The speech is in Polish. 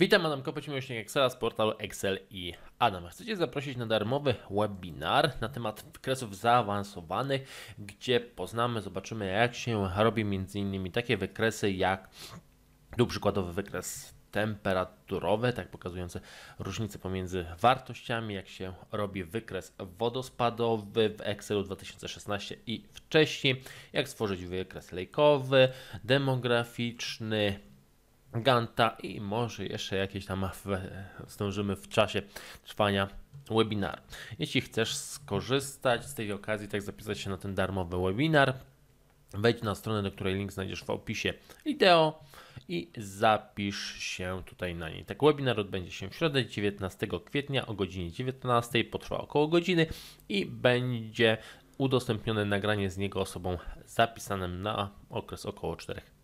Witam, Adam Kopeć, miłośnik Excela z portalu Excel i Adam. Chcę Cię zaprosić na darmowy webinar na temat wykresów zaawansowanych, gdzie poznamy, zobaczymy jak się robi m.in. takie wykresy jak tu przykładowy wykres temperaturowe, tak pokazujące różnice pomiędzy wartościami, jak się robi wykres wodospadowy w Excelu 2016 i wcześniej, jak stworzyć wykres lejkowy, demograficzny, Ganta i może jeszcze jakieś tam w, zdążymy w czasie trwania webinar. Jeśli chcesz skorzystać z tej okazji, tak zapisać się na ten darmowy webinar, wejdź na stronę, do której link znajdziesz w opisie wideo i zapisz się tutaj na niej. Tak, webinar odbędzie się w środę 19 kwietnia o godzinie 19, potrwa około godziny i będzie udostępnione nagranie z niego osobom zapisanym na okres około 4